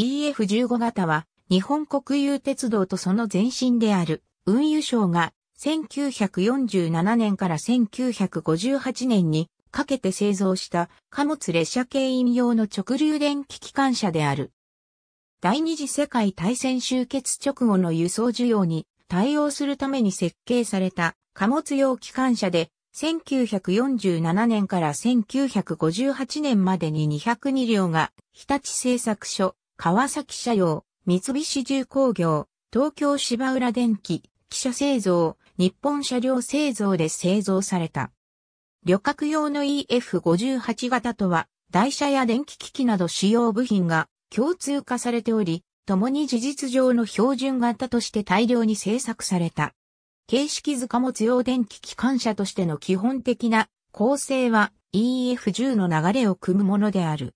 EF15 型は日本国有鉄道とその前身である運輸省が1947年から1958年にかけて製造した貨物列車系員用の直流電気機関車である。第二次世界大戦終結直後の輸送需要に対応するために設計された貨物用機関車で1947年から1958年までに202両が日立製作所川崎社用、三菱重工業、東京芝浦電機、汽車製造、日本車両製造で製造された。旅客用の EF58 型とは、台車や電気機器など主要部品が共通化されており、共に事実上の標準型として大量に製作された。形式図貨物用電気機関車としての基本的な構成は EF10 の流れを組むものである。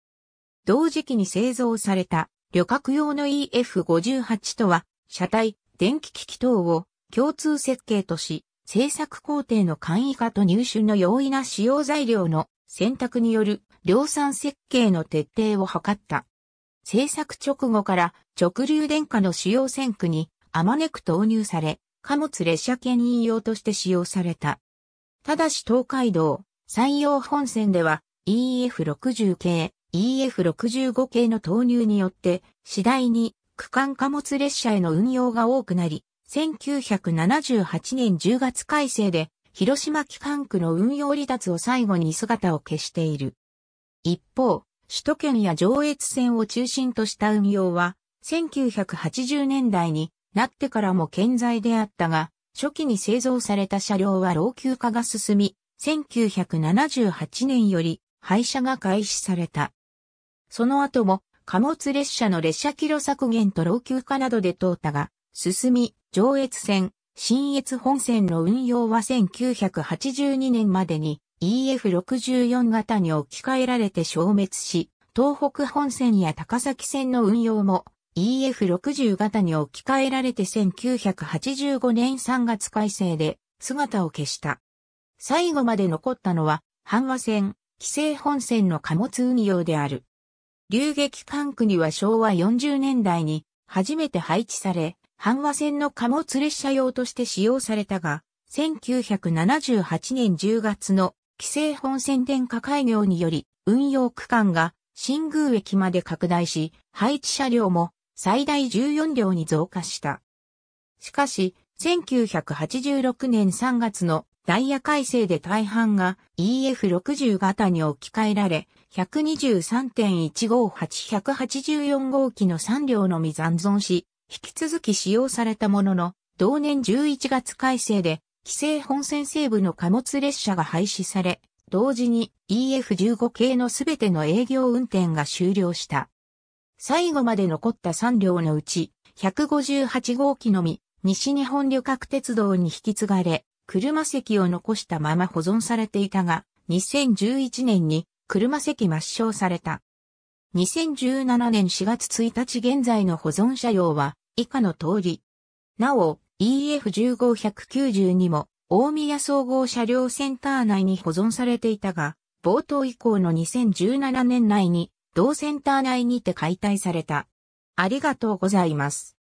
同時期に製造された旅客用の EF58 とは、車体、電気機器等を共通設計とし、製作工程の簡易化と入手の容易な使用材料の選択による量産設計の徹底を図った。製作直後から直流電化の使用線区にあまねく投入され、貨物列車券引用として使用された。ただし東海道、山陽本線では EF60 系、EF65 系の投入によって次第に区間貨物列車への運用が多くなり、1978年10月改正で広島機関区の運用離脱を最後に姿を消している。一方、首都圏や上越線を中心とした運用は、1980年代になってからも健在であったが、初期に製造された車両は老朽化が進み、1978年より廃車が開始された。その後も貨物列車の列車キロ削減と老朽化などで通ったが、進み、上越線、新越本線の運用は1982年までに EF64 型に置き換えられて消滅し、東北本線や高崎線の運用も EF60 型に置き換えられて1985年3月改正で姿を消した。最後まで残ったのは、阪和線、規制本線の貨物運用である。流撃管区には昭和40年代に初めて配置され、阪和線の貨物列車用として使用されたが、1978年10月の規制本線電化開業により運用区間が新宮駅まで拡大し、配置車両も最大14両に増加した。しかし、1986年3月のダイヤ改正で大半が EF60 型に置き換えられ、123.158-184号機の3両のみ残存し、引き続き使用されたものの、同年11月改正で、規制本線西部の貨物列車が廃止され、同時に EF15 系のすべての営業運転が終了した。最後まで残った3両のうち、158号機のみ、西日本旅客鉄道に引き継がれ、車席を残したまま保存されていたが、2011年に車席抹消された。2017年4月1日現在の保存車両は以下の通り。なお、EF15192 も大宮総合車両センター内に保存されていたが、冒頭以降の2017年内に同センター内にて解体された。ありがとうございます。